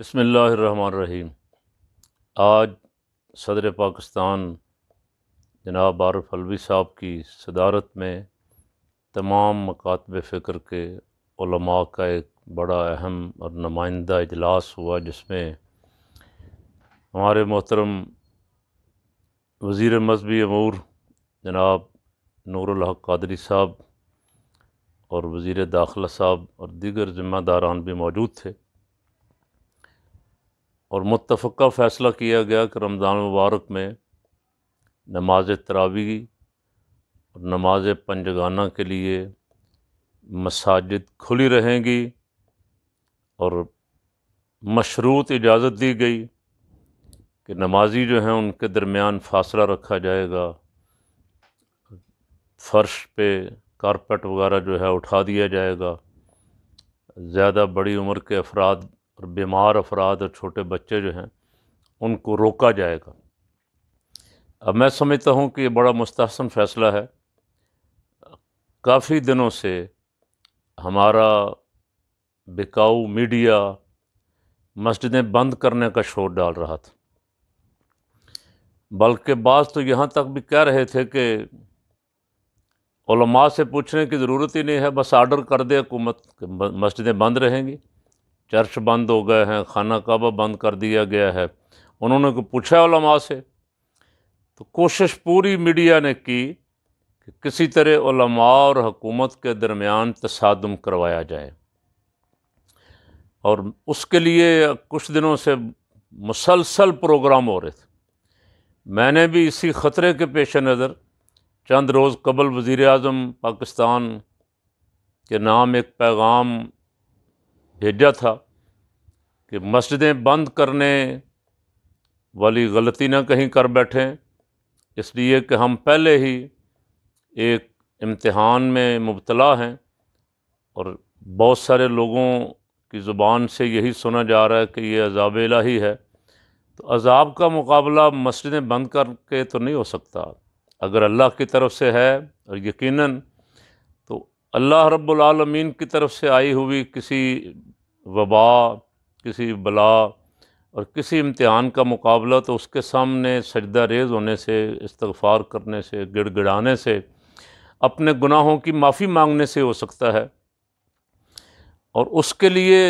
बसमीम आज सदर पाकिस्तान जनाब आरफ अलवी साहब की सदारत में तमाम मकातब फ़िक्र के का एक बड़ा अहम और नुमाइंदा इजलास हुआ जिसमें हमारे मोहतरम वज़ी मजहबी अमूर जनाब नूरहक कादरी साहब और वज़ी दाखिला साहब और दीगर ज़िम्मेदारान भी मौजूद थे और मुतफ़ा फ़ैसला किया गया कि रमज़ान मुबारक में नमाज तरावी और नमाज पंजगाना के लिए मसाजिद खुली रहेंगी और मशरूत इजाज़त दी गई कि नमाजी जो हैं उनके दरमियान फासला रखा जाएगा फ़र्श पे कारपेट वगैरह जो है उठा दिया जाएगा ज़्यादा बड़ी उम्र के अफराद और बीमार अफराद और छोटे बच्चे जो हैं उनको रोका जाएगा अब मैं समझता हूँ कि ये बड़ा मुस्तसन फ़ैसला है काफ़ी दिनों से हमारा बिकाऊ मीडिया मस्जिदें बंद करने का शोर डाल रहा था बल्कि बाज़ तो यहाँ तक भी कह रहे थे कि से पूछने की ज़रूरत ही नहीं है बस आर्डर कर दे हुकूमत मस्जिदें बंद रहेंगी चर्च बंद हो गए हैं खाना कहबा बंद कर दिया गया है उन्होंने को पूछा उलमा से तो कोशिश पूरी मीडिया ने की कि किसी तरह उलमा और हकूमत के दरमियान तसादम करवाया जाए और उसके लिए कुछ दिनों से मुसलसल प्रोग्राम हो रहे थे मैंने भी इसी ख़तरे के पेश नज़र चंद रोज़ कबल वज़ी अजम पाकिस्तान के नाम एक पैगाम भेजा था कि मस्जिदें बंद करने वाली गलती ना कहीं कर बैठें इसलिए कि हम पहले ही एक इम्तहान में मुबतला हैं और बहुत सारे लोगों की ज़ुबान से यही सुना जा रहा है कि ये अजाब इलाही है तो अजाब का मुकाबला मस्जिदें बंद करके तो नहीं हो सकता अगर अल्लाह की तरफ से है और यकीनन तो अल्लाह रब्बुल रबालमीन की तरफ से आई हुई किसी वबा किसी बला और किसी इम्तहान का मुकाबला तो उसके सामने सजदा रेज़ होने से इस्तफ़ार करने से गिड़गिड़ाने से अपने गुनाहों की माफ़ी मांगने से हो सकता है और उसके लिए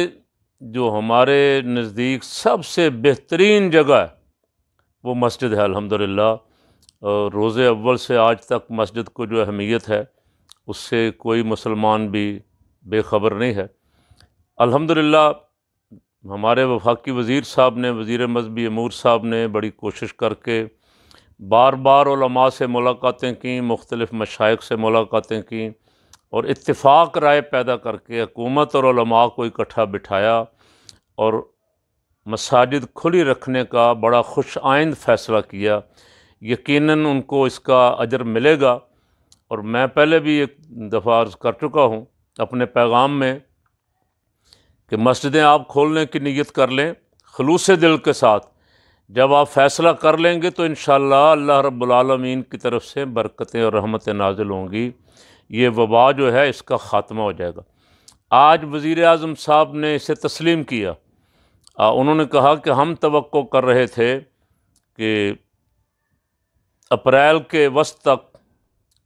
जो हमारे नज़दीक सबसे बेहतरीन जगह है वो मस्जिद है अल्हम्दुलिल्लाह रोज़े अव्वल से आज तक मस्जिद को जो अहमियत है उससे कोई मुसलमान भी बेखबर नहीं है अल्हम्दुलिल्लाह हमारे वफाकी वज़ीर साहब ने वज़ी मजहबी अमूर साहब ने बड़ी कोशिश करके बार बार से मुलाकातें कें मुख्तलिफ़ मशाइ से मुलाकातें कें और इतफाक़ राय पैदा करके हकूमत और को इकट्ठा बिठाया और मसाजिद खुली रखने का बड़ा खुश आइंद फ़ैसला किया यकीन उनको इसका अजर मिलेगा और मैं पहले भी एक दफ़ा अर्ज़ कर चुका हूँ अपने पैगाम में कि मस्जिदें आप खोलने की नीयत कर लें खलूस दिल के साथ जब आप फैसला कर लेंगे तो इन अल्लाह रब्लमीन की तरफ से बरकतें और रहमतें नाजिल होंगी ये वबा जो है इसका ख़ात्मा हो जाएगा आज वज़ी अजम साहब ने इसे तस्लीम किया आ, उन्होंने कहा कि हम तो कर रहे थे कि अप्रैल के वस्त तक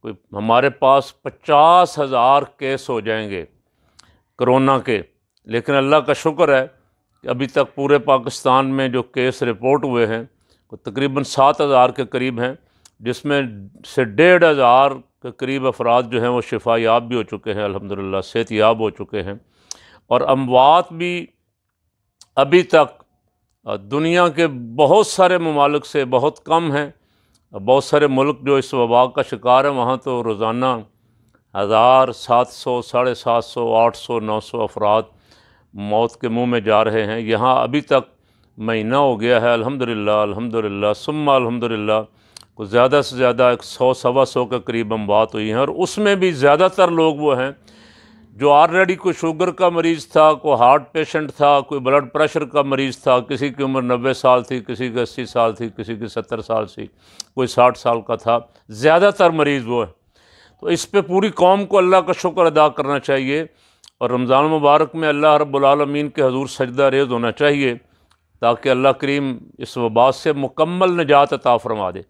कोई हमारे पास पचास हज़ार केस हो जाएंगे करोना के लेकिन अल्लाह का शुक्र है कि अभी तक पूरे पाकिस्तान में जो केस रिपोर्ट हुए हैं वो तकरीबन सात हज़ार के करीब हैं जिसमें से डेढ़ हज़ार के करीब अफराद जो हैं वो शिफा याब भी हो चुके हैं अल्हम्दुलिल्लाह सेहत याब हो चुके हैं और अमवात भी अभी तक दुनिया के बहुत सारे ममालिक से बहुत कम हैं बहुत सारे मुल्क जो इस वबा का शिकार है वहाँ तो रोज़ाना हज़ार सात सौ साढ़े सात सौ आठ सौ नौ सौ अफराद मौत के मुंह में जा रहे हैं यहाँ अभी तक महीना हो गया है अल्हम्दुलिल्लाह अल्हम्दुलिल्लाह सुम्मा अल्हम्दुलिल्लाह को ज़्यादा से ज़्यादा एक सौ सवा सौ के करीब अमवात हुई हैं और उसमें भी ज़्यादातर लोग वो हैं जो ऑलरेडी कोई शुगर का मरीज़ था कोई हार्ट पेशेंट था कोई ब्लड प्रेशर का मरीज़ था किसी की उम्र नब्बे साल थी किसी की अस्सी साल थी किसी की सत्तर साल थी कोई साठ साल का था ज़्यादातर मरीज़ वो है तो इस पर पूरी कौम को अल्लाह का शुक्र अदा करना चाहिए और रमज़ान मुबारक में अल्लाह रब्लमीन के हजूर सजदा रेज होना चाहिए ताकि अल्लाह करीम इस वबा से मुकम्मल नजात अता फरमा दे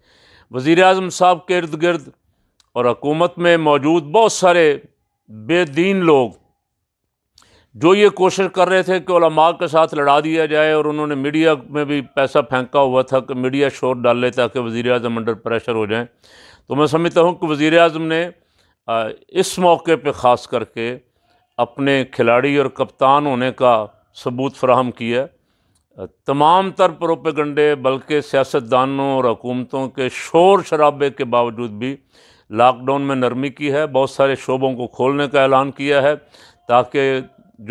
वज़ी अजम साहब के इर्द गिर्द और हकूमत में मौजूद बहुत सारे बेदीन लोग जो ये कोशिश कर रहे थे कि ओलमा के साथ लड़ा दिया जाए और उन्होंने मीडिया में भी पैसा फेंका हुआ था कि मीडिया शोर डाल ले ताकि वज़ी अजम अंडर प्रेशर हो जाएँ तो मैं समझता हूँ कि वज़ी अजम ने इस मौके पर ख़ास करके अपने खिलाड़ी और कप्तान होने का सबूत फराहम किया तमाम तर प्रोपेगंडे बल्कि सियासतदानों और हकूमतों के शोर शराबे के बावजूद भी लॉकडाउन में नरमी की है बहुत सारे शोबों को खोलने का ऐलान किया है ताकि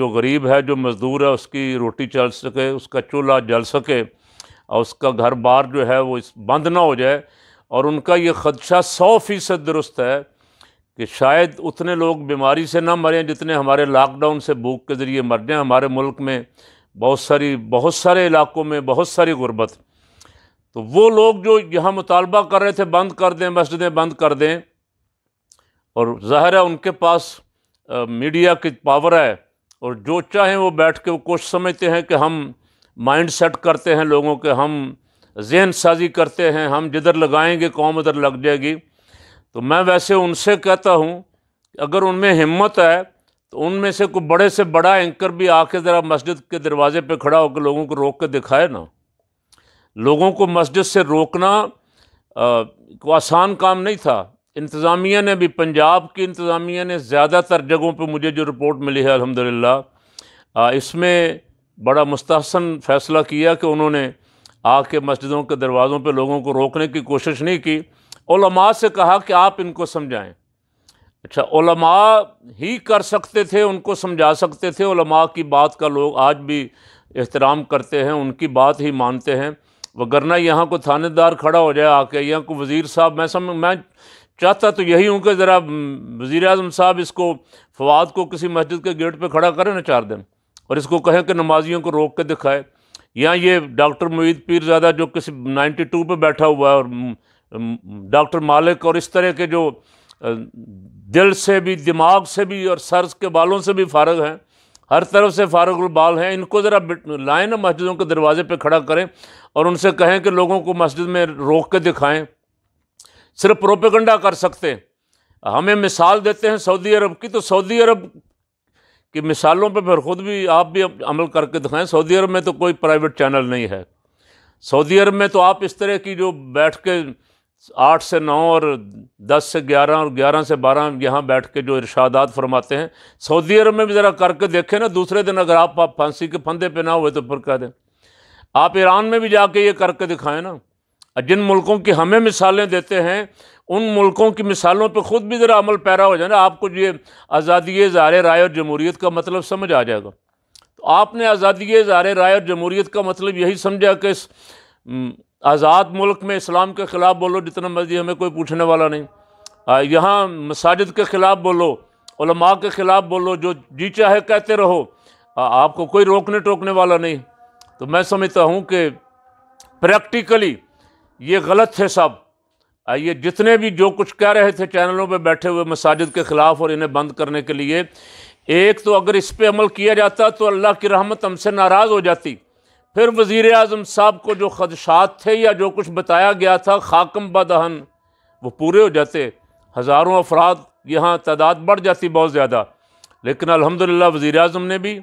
जो गरीब है जो मज़दूर है उसकी रोटी चल सके उसका चूल्हा जल सके और उसका घर बार जो है वो इस बंद ना हो जाए और उनका ये ख़दशा सौ फ़ीसद दुरुस्त है कि शायद उतने लोग बीमारी से ना मरें जितने हमारे लॉकडाउन से भूख के ज़रिए मर जाएँ हमारे मुल्क में बहुत सारी बहुत सारे इलाकों में बहुत सारी गुर्बत तो वो लोग जो यहाँ मुतालबा कर रहे थे बंद कर दें मस्जिदें बंद कर दें और ज़ाहिर है उनके पास आ, मीडिया की पावर है और जो चाहें वो बैठ के वो कोशिश समझते हैं कि हम माइंड सेट करते हैं लोगों के हम जहन साजी करते हैं हम जिधर लगाएंगे कौम उधर लग जाएगी तो मैं वैसे उनसे कहता हूँ अगर उनमें हिम्मत है तो उनमें से कोई बड़े से बड़ा एंकर भी आके ज़रा मस्जिद के दरवाजे पे खड़ा होकर लोगों को रोक के दिखाए ना लोगों को मस्जिद से रोकना को आसान काम नहीं था इंतज़ामिया ने भी पंजाब की इंतज़ामिया ने ज़्यादातर जगहों पे मुझे जो रिपोर्ट मिली है अल्हम्दुलिल्लाह इसमें बड़ा मुस्तहसन फ़ैसला किया कि उन्होंने आके मस्जिदों के दरवाज़ों पर लोगों को रोकने की कोशिश नहीं की उलमा से कहा कि आप इनको समझाएं अच्छा उलमा ही कर सकते थे उनको समझा सकते थे उलमा की बात का लोग आज भी एहतराम करते हैं उनकी बात ही मानते हैं वगरना यहाँ को थानेदार खड़ा हो जाए आके यहाँ को वज़ीर साहब मैं समझ मैं चाहता तो यही हूँ कि ज़रा वज़ी अजम साहब इसको फवाद को किसी मस्जिद के गेट पर खड़ा करें ना चार दिन और इसको कहें कि नमाजियों को रोक के दिखाए या ये डॉक्टर मुईद पीरजादा जो किसी 92 पे बैठा हुआ है और डॉक्टर मालिक और इस तरह के जो दिल से भी दिमाग से भी और सर के बालों से भी फारग हैं हर तरफ से फारग बाल हैं इनको ज़रा लाएँ ना मस्जिदों के दरवाजे पे खड़ा करें और उनसे कहें कि लोगों को मस्जिद में रोक के दिखाएं सिर्फ प्रोपेगंडा कर सकते हैं हमें मिसाल देते हैं सऊदी अरब की तो सऊदी अरब की मिसालों पे फिर ख़ुद भी आप भी अमल करके दिखाएं सऊदी अरब में तो कोई प्राइवेट चैनल नहीं है सऊदी अरब में तो आप इस तरह की जो बैठ के आठ से नौ और दस से ग्यारह और ग्यारह से बारह यहाँ बैठ के जो इर्शादात फरमाते हैं सऊदी अरब में भी ज़रा करके देखें ना दूसरे दिन अगर आप फांसी के फंदे पे ना हुए तो फिर कह दें आप ईरान में भी जाके ये करके दिखाएं ना जिन मुल्कों की हमें मिसालें देते हैं उन मुल्कों की मिसालों पर ख़ुद भी ज़रा अमल पैरा हो जाए ना आपको ये आज़ादी ज़ार राय और जमहूरीत का मतलब समझ आ जाएगा तो आपने आज़ादी ज़ार राय और जमहूरीत का मतलब यही समझा कि आज़ाद मुल्क में इस्लाम के ख़िलाफ़ बोलो जितना मर्जी हमें कोई पूछने वाला नहीं यहाँ मसाजिद के ख़िलाफ़ बोलो उलमा के ख़िलाफ़ बोलो जो जी चाहे कहते रहो आ, आपको कोई रोकने टोकने वाला नहीं तो मैं समझता हूँ कि प्रैक्टिकली ये गलत थे सब ये जितने भी जो कुछ कह रहे थे चैनलों पे बैठे हुए मसाजिद के ख़िलाफ़ और इन्हें बंद करने के लिए एक तो अगर इस पर अमल किया जाता तो अल्लाह की रहमत हमसे नाराज़ हो जाती फिर वज़ी अजम साहब को जो खदशात थे या जो कुछ बताया गया था खाकम बदहन वो पूरे हो जाते हज़ारों अफराद यहाँ तादाद बढ़ जाती बहुत ज़्यादा लेकिन अलहमदिल्ला वज़ी अजम ने भी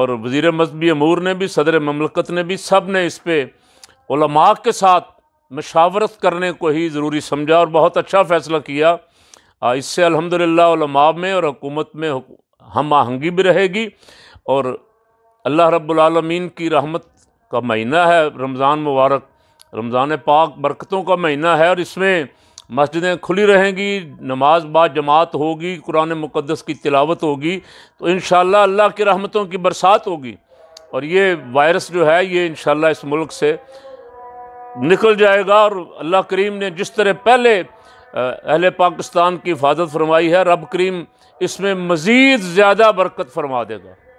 और वज़ी मजहबी अमूर ने भी सदर ममलकत ने भी सब ने इस पर के साथ मशावरत करने को ही ज़रूरी समझा और बहुत अच्छा फ़ैसला किया इससे अलहमदिल्ला में और हुकूमत में हम आहंगी भी रहेगी और अल्लाह रब्लमीन की रहमत का महीना है रमज़ान मुबारक रमज़ान पाक बरकतों का महीना है और इसमें मस्जिदें खुली रहेंगी नमाज बाद जमात होगी कुरान मुक़दस की तिलावत होगी तो इन अल्लाह की रहमतों की बरसात होगी और ये वायरस जो है ये इन इस मुल्क से निकल जाएगा और अल्लाह करीम ने जिस तरह पहले अहल पाकिस्तान की हिफाजत फरमाई है रब करीम इसमें मज़ीद ज़्यादा बरकत फरमा देगा